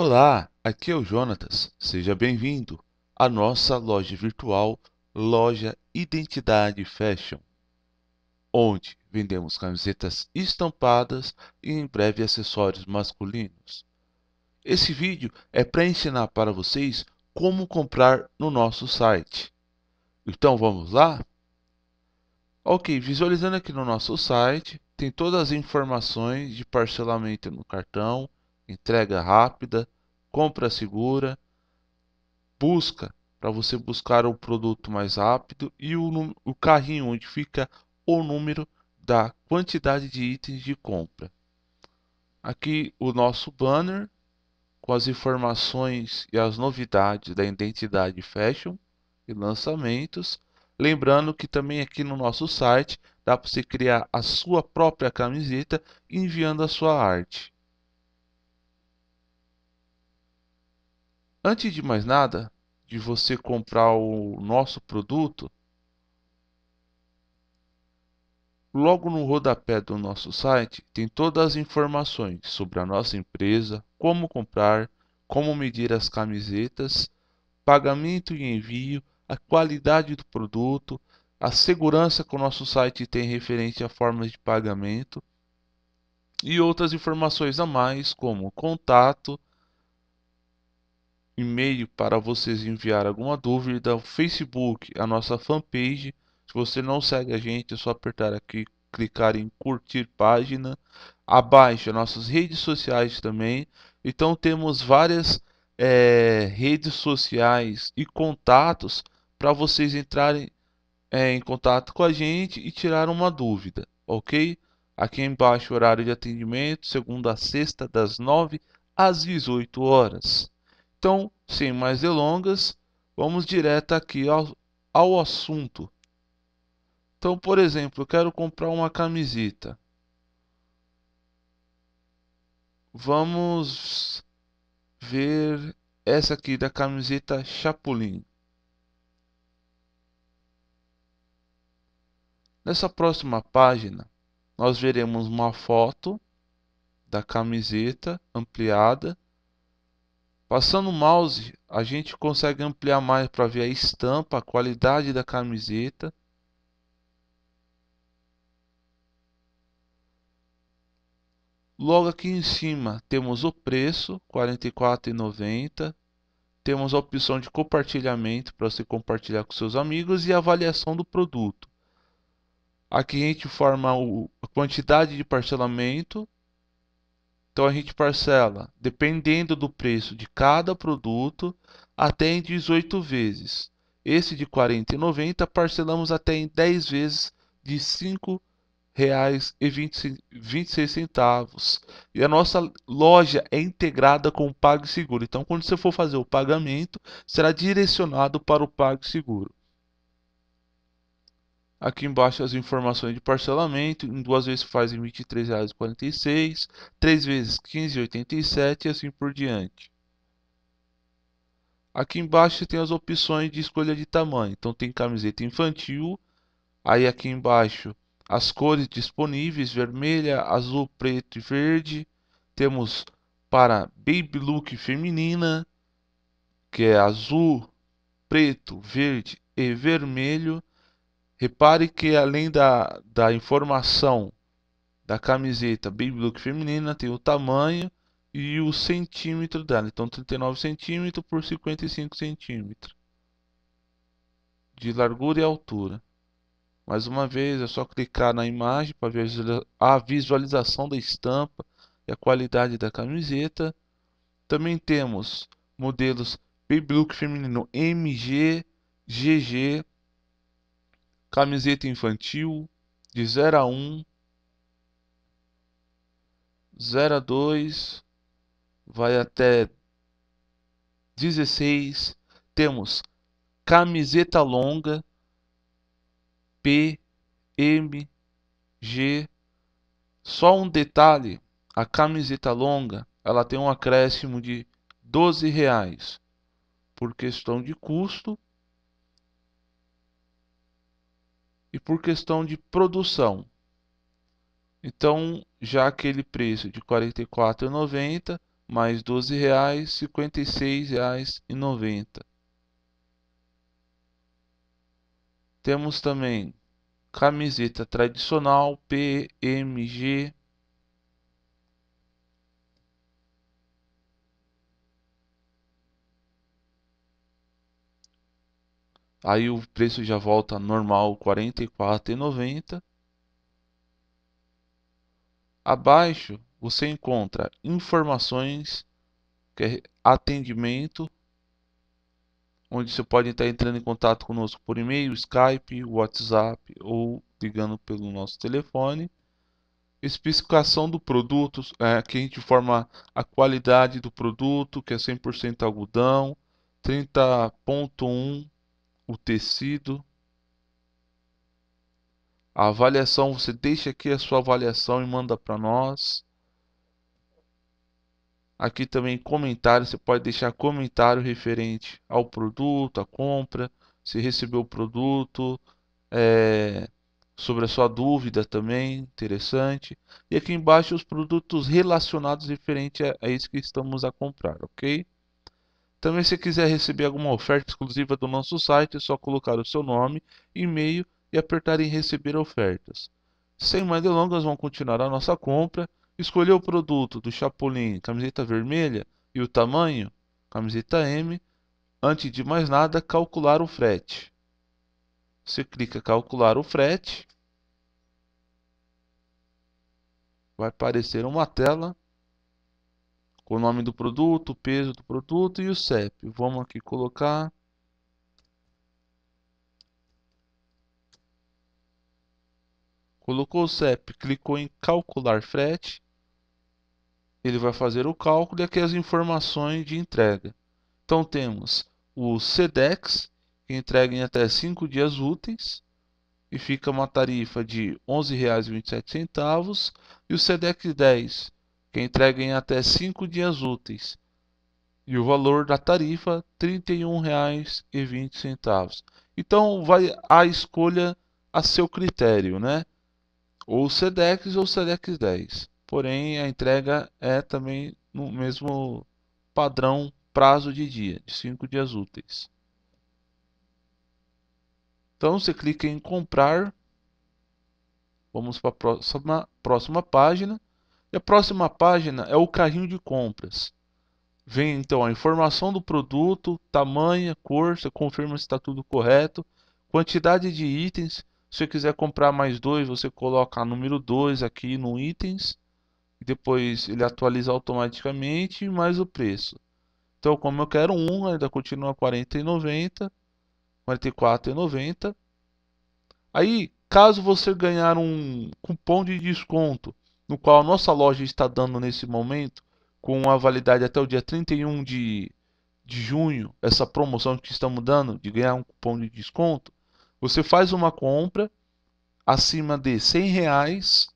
Olá, aqui é o Jonatas. Seja bem-vindo à nossa loja virtual Loja Identidade Fashion, onde vendemos camisetas estampadas e em breve acessórios masculinos. Esse vídeo é para ensinar para vocês como comprar no nosso site. Então vamos lá? Ok, visualizando aqui no nosso site, tem todas as informações de parcelamento no cartão, entrega rápida, compra segura, busca para você buscar o produto mais rápido e o, o carrinho onde fica o número da quantidade de itens de compra. Aqui o nosso banner com as informações e as novidades da identidade fashion e lançamentos. Lembrando que também aqui no nosso site dá para você criar a sua própria camiseta enviando a sua arte. antes de mais nada, de você comprar o nosso produto, Logo no rodapé do nosso site tem todas as informações sobre a nossa empresa, como comprar, como medir as camisetas, pagamento e envio, a qualidade do produto, a segurança que o nosso site tem referente a formas de pagamento e outras informações a mais, como contato, e-mail para vocês enviar alguma dúvida, o Facebook, a nossa fanpage. Se você não segue a gente, é só apertar aqui, clicar em curtir página. Abaixo, nossas redes sociais também. Então temos várias é, redes sociais e contatos para vocês entrarem é, em contato com a gente e tirar uma dúvida, ok? Aqui embaixo, horário de atendimento, segunda a sexta, das 9 às 18 horas. Então, sem mais delongas, vamos direto aqui ao, ao assunto. Então, por exemplo, eu quero comprar uma camiseta. Vamos ver essa aqui da camiseta Chapulin. Nessa próxima página, nós veremos uma foto da camiseta ampliada Passando o mouse, a gente consegue ampliar mais para ver a estampa, a qualidade da camiseta. Logo aqui em cima temos o preço, R$ 44,90. Temos a opção de compartilhamento para você compartilhar com seus amigos e avaliação do produto. Aqui a gente forma a quantidade de parcelamento então a gente parcela, dependendo do preço de cada produto, até em 18 vezes. Esse de 40,90 parcelamos até em 10 vezes de R$ 5,26. E, e a nossa loja é integrada com o PagSeguro. Então, quando você for fazer o pagamento, será direcionado para o PagSeguro. Aqui embaixo as informações de parcelamento, em duas vezes fazem R$ 23,46, três vezes R$ 15,87 e assim por diante. Aqui embaixo você tem as opções de escolha de tamanho, então tem camiseta infantil, aí aqui embaixo as cores disponíveis, vermelha, azul, preto e verde. Temos para baby look feminina, que é azul, preto, verde e vermelho. Repare que além da, da informação da camiseta Baby Look feminina, tem o tamanho e o centímetro dela. Então 39 centímetros por 55 centímetros de largura e altura. Mais uma vez, é só clicar na imagem para ver a visualização da estampa e a qualidade da camiseta. Também temos modelos Baby Look feminino MG, GG, camiseta infantil de 0 a 1, 0 a 2, vai até 16. Temos camiseta longa P, M, G. Só um detalhe, a camiseta longa, ela tem um acréscimo de 12 reais por questão de custo e por questão de produção. Então, já aquele preço de R$ 44,90 mais R$ 12,00, R$ 56,90. Temos também camiseta tradicional PMG Aí o preço já volta normal, R$ 44,90. Abaixo você encontra informações, que é atendimento, onde você pode estar entrando em contato conosco por e-mail, Skype, WhatsApp ou ligando pelo nosso telefone. Especificação do produto, é, que a gente informa a qualidade do produto, que é 100% algodão, 30.1 o tecido. A avaliação, você deixa aqui a sua avaliação e manda para nós. Aqui também comentário, você pode deixar comentário referente ao produto, à compra, se recebeu o produto, é, sobre a sua dúvida também, interessante. E aqui embaixo os produtos relacionados referente a, a isso que estamos a comprar, ok? Também se quiser receber alguma oferta exclusiva do nosso site, é só colocar o seu nome, e-mail e apertar em receber ofertas. Sem mais delongas, vamos continuar a nossa compra. Escolher o produto do Chapolin, camiseta vermelha e o tamanho, camiseta M. Antes de mais nada, calcular o frete. Você clica calcular o frete. Vai aparecer uma tela com o nome do produto, o peso do produto e o CEP. Vamos aqui colocar Colocou o CEP, clicou em calcular frete. Ele vai fazer o cálculo e aqui as informações de entrega. Então temos o SEDEX, que entrega em até 5 dias úteis e fica uma tarifa de R$ 11,27 e o SEDEX 10 que entreguem em até 5 dias úteis, e o valor da tarifa R$ 31,20. Então vai a escolha a seu critério, né? Ou Sedex ou Sedex 10. Porém, a entrega é também no mesmo padrão prazo de dia, de 5 dias úteis. Então você clica em comprar. Vamos para a próxima, próxima página. E a próxima página é o carrinho de compras. Vem então a informação do produto, tamanho, cor, você confirma se está tudo correto, quantidade de itens. Se você quiser comprar mais dois, você coloca número 2 aqui no itens. Depois ele atualiza automaticamente mais o preço. Então, como eu quero um, ainda continua 40,90, 44,90. Aí, caso você ganhar um cupom de desconto, no qual a nossa loja está dando nesse momento, com a validade até o dia 31 de, de junho, essa promoção que estamos dando de ganhar um cupom de desconto, você faz uma compra acima de 100 reais,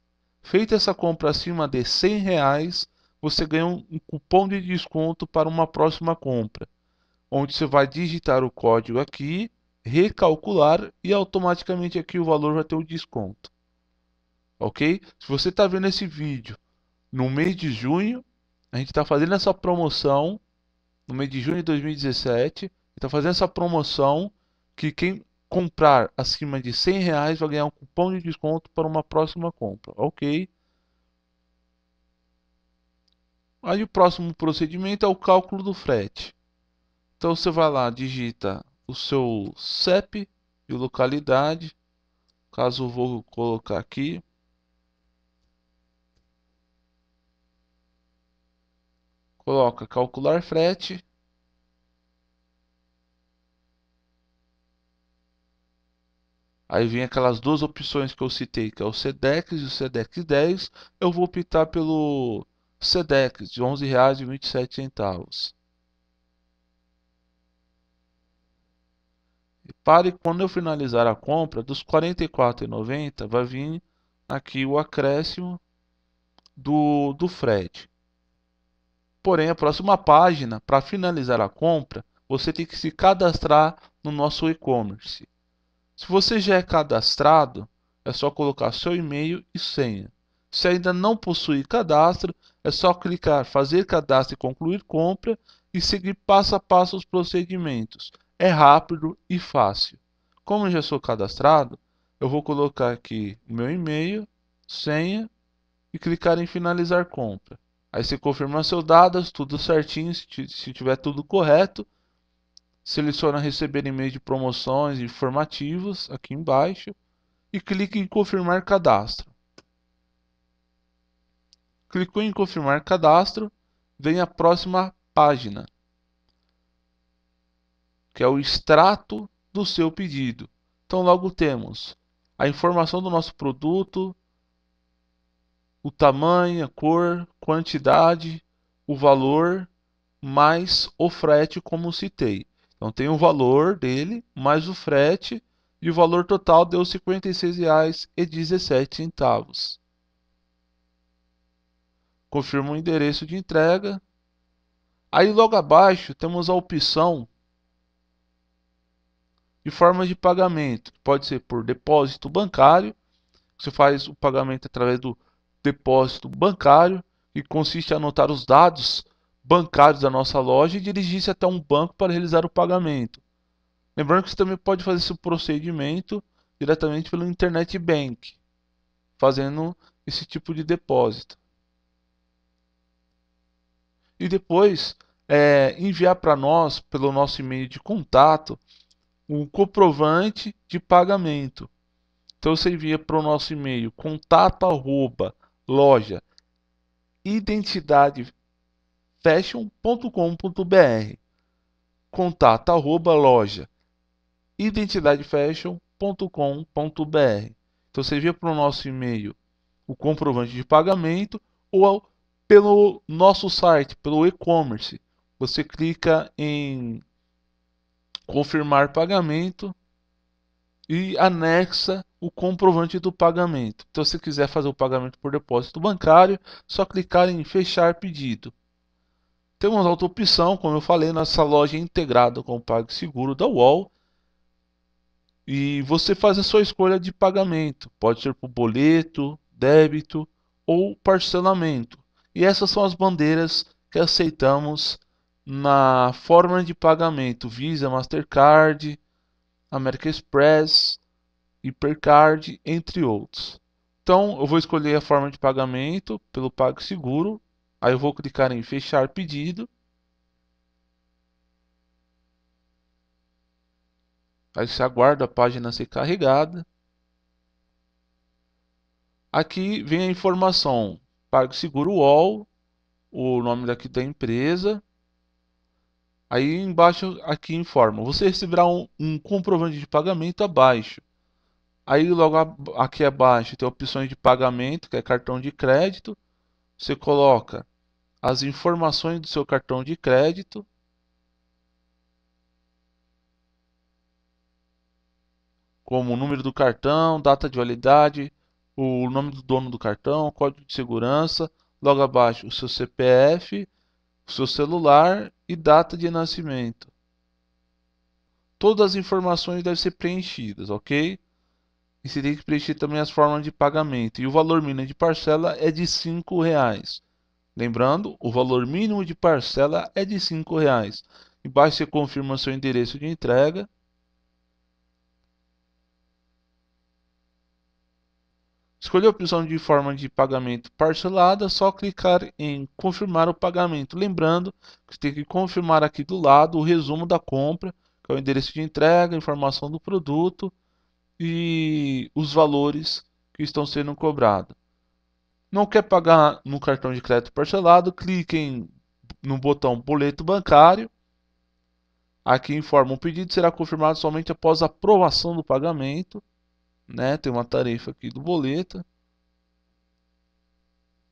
feita essa compra acima de 100 reais, você ganha um, um cupom de desconto para uma próxima compra, onde você vai digitar o código aqui, recalcular e automaticamente aqui o valor vai ter o desconto ok? Se você está vendo esse vídeo no mês de junho, a gente está fazendo essa promoção no mês de junho de 2017, está fazendo essa promoção que quem comprar acima de 100 reais vai ganhar um cupom de desconto para uma próxima compra, ok? Aí o próximo procedimento é o cálculo do frete. Então você vai lá, digita o seu CEP e localidade, caso eu vou colocar aqui, coloca calcular frete. Aí vem aquelas duas opções que eu citei, que é o SEDEX e o SEDEX 10. Eu vou optar pelo SEDEX de R$ 11,27. e pare quando eu finalizar a compra, dos R$ 44,90 vai vir aqui o acréscimo do, do frete. Porém, a próxima página, para finalizar a compra, você tem que se cadastrar no nosso e-commerce. Se você já é cadastrado, é só colocar seu e-mail e senha. Se ainda não possui cadastro, é só clicar fazer cadastro e concluir compra e seguir passo a passo os procedimentos. É rápido e fácil. Como eu já sou cadastrado, eu vou colocar aqui meu e-mail, senha e clicar em finalizar compra. Aí você confirma seus dados, tudo certinho, se tiver tudo correto. Seleciona receber e-mail de promoções e informativos aqui embaixo e clique em confirmar cadastro. Clicou em confirmar cadastro, vem a próxima página, que é o extrato do seu pedido. Então logo temos a informação do nosso produto, o tamanho, a cor, quantidade, o valor, mais o frete, como citei. Então tem o valor dele, mais o frete, e o valor total deu R$ 56,17. Confirma o endereço de entrega. Aí logo abaixo temos a opção de formas de pagamento. Pode ser por depósito bancário, você faz o pagamento através do depósito bancário, que consiste em anotar os dados bancários da nossa loja e dirigir-se até um banco para realizar o pagamento. Lembrando que você também pode fazer esse procedimento diretamente pelo Internet Bank, fazendo esse tipo de depósito. E depois é, enviar para nós, pelo nosso e-mail de contato, o um comprovante de pagamento. Então você envia para o nosso e-mail contato arroba loja identidadefashion.com.br contato arroba loja identidadefashion.com.br então você vê para o nosso e-mail o comprovante de pagamento ou pelo nosso site, pelo e-commerce. Você clica em confirmar pagamento e anexa o comprovante do pagamento. Então, se quiser fazer o pagamento por depósito bancário, só clicar em fechar pedido. Temos outra opção, como eu falei, nossa loja integrada com o PagSeguro da UOL. E você faz a sua escolha de pagamento. Pode ser por boleto, débito ou parcelamento. E essas são as bandeiras que aceitamos na forma de pagamento Visa, Mastercard, American Express, Hipercard, entre outros. Então eu vou escolher a forma de pagamento pelo PagSeguro. Aí eu vou clicar em fechar pedido. Aí você aguarda a página ser carregada. Aqui vem a informação PagSeguro UOL, o nome daqui da empresa, Aí embaixo aqui informa, você receberá um, um comprovante de pagamento abaixo. Aí logo a, aqui abaixo tem opções de pagamento, que é cartão de crédito. Você coloca as informações do seu cartão de crédito. Como o número do cartão, data de validade, o nome do dono do cartão, código de segurança, logo abaixo o seu CPF seu celular e data de nascimento. Todas as informações devem ser preenchidas, ok? E você tem que preencher também as formas de pagamento. E o valor mínimo de parcela é de R$ reais. Lembrando, o valor mínimo de parcela é de R$ reais. Embaixo você confirma seu endereço de entrega Escolher a opção de forma de pagamento parcelada, só clicar em confirmar o pagamento. Lembrando que tem que confirmar aqui do lado o resumo da compra, que é o endereço de entrega, informação do produto e os valores que estão sendo cobrados. Não quer pagar no cartão de crédito parcelado? Clique em, no botão boleto bancário. Aqui informa o pedido será confirmado somente após a aprovação do pagamento né? Tem uma tarefa aqui do boleto.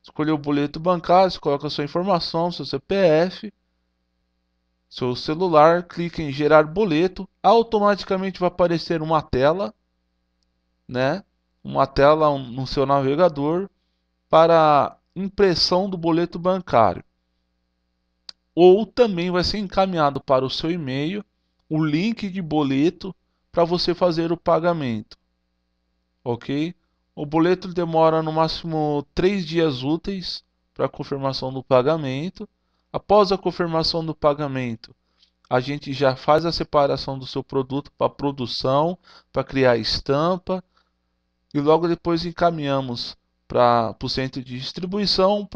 escolhe o boleto bancário, você coloca sua informação, seu CPF, seu celular, clica em gerar boleto, automaticamente vai aparecer uma tela, né? Uma tela no seu navegador para impressão do boleto bancário. Ou também vai ser encaminhado para o seu e-mail o link de boleto para você fazer o pagamento ok? O boleto demora no máximo três dias úteis para confirmação do pagamento. Após a confirmação do pagamento, a gente já faz a separação do seu produto para produção, para criar estampa e logo depois encaminhamos para o centro de distribuição,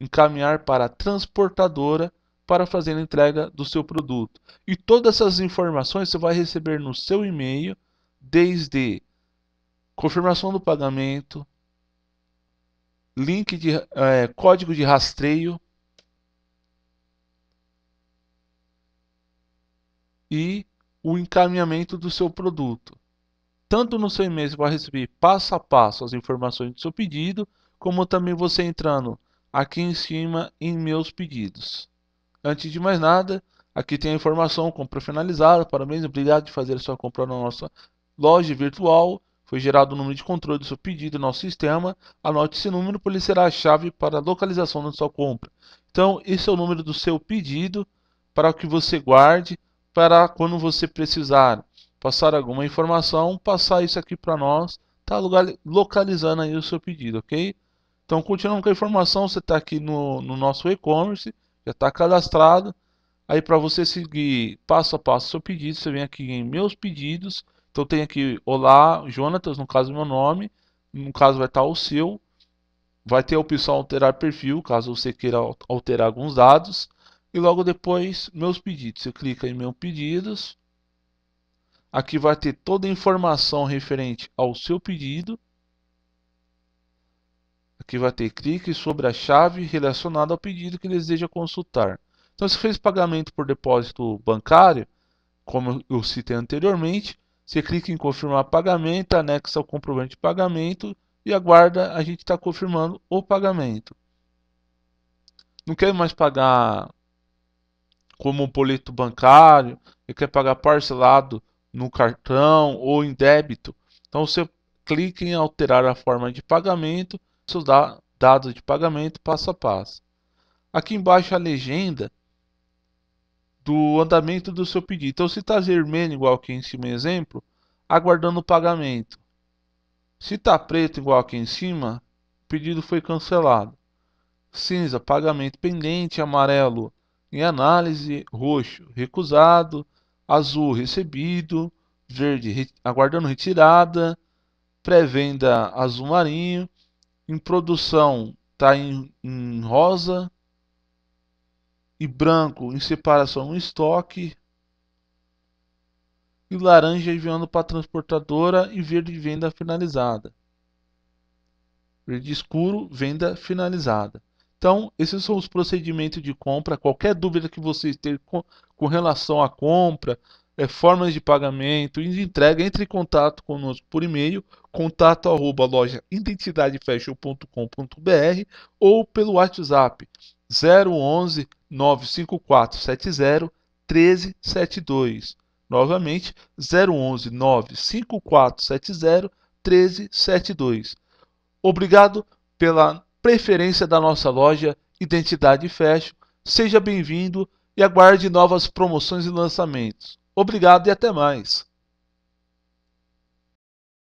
encaminhar para a transportadora para fazer a entrega do seu produto. E todas essas informações você vai receber no seu e-mail, desde confirmação do pagamento, link de é, código de rastreio e o encaminhamento do seu produto. Tanto no seu e-mail você vai receber passo a passo as informações do seu pedido, como também você entrando aqui em cima em meus pedidos. Antes de mais nada, aqui tem a informação compra finalizada. Parabéns, obrigado de fazer a sua compra na nossa loja virtual. Foi gerado o número de controle do seu pedido no nosso sistema. Anote esse número, pois ele será a chave para a localização da sua compra. Então, esse é o número do seu pedido para que você guarde para quando você precisar passar alguma informação, passar isso aqui para nós, tá localizando aí o seu pedido, ok? Então, continuando com a informação, você está aqui no, no nosso e-commerce, já está cadastrado. Aí para você seguir passo a passo o seu pedido, você vem aqui em meus pedidos. Então tem aqui Olá, Jonatas, no caso meu nome, no caso vai estar tá o seu. Vai ter a opção alterar perfil, caso você queira alterar alguns dados. E logo depois, meus pedidos. Você clica em meus pedidos. Aqui vai ter toda a informação referente ao seu pedido. Aqui vai ter clique sobre a chave relacionada ao pedido que deseja consultar. Então, se fez pagamento por depósito bancário, como eu citei anteriormente, você clica em confirmar pagamento, anexa o comprovante de pagamento e aguarda a gente estar tá confirmando o pagamento. Não quer mais pagar como um boleto bancário, ele quer pagar parcelado no cartão ou em débito. Então você clica em alterar a forma de pagamento seus dados de pagamento passo a passo. Aqui embaixo a legenda do andamento do seu pedido. Então, se está vermelho, igual aqui em cima, exemplo, aguardando o pagamento. Se está preto, igual aqui em cima, o pedido foi cancelado. Cinza, pagamento pendente. Amarelo, em análise. Roxo, recusado. Azul, recebido. Verde, re... aguardando retirada. Pré-venda azul marinho. Em produção está em, em rosa. E branco em separação no estoque. E laranja enviando para a transportadora. E verde venda finalizada. Verde escuro, venda finalizada. Então, esses são os procedimentos de compra. Qualquer dúvida que vocês tenham com, com relação à compra, é, formas de pagamento e de entrega, entre em contato conosco por e-mail contato arroba loja identidadefashion.com.br ou pelo WhatsApp 011 95470 1372. Novamente 011 95470 1372. Obrigado pela preferência da nossa loja Identidade Fashion. Seja bem-vindo e aguarde novas promoções e lançamentos. Obrigado e até mais.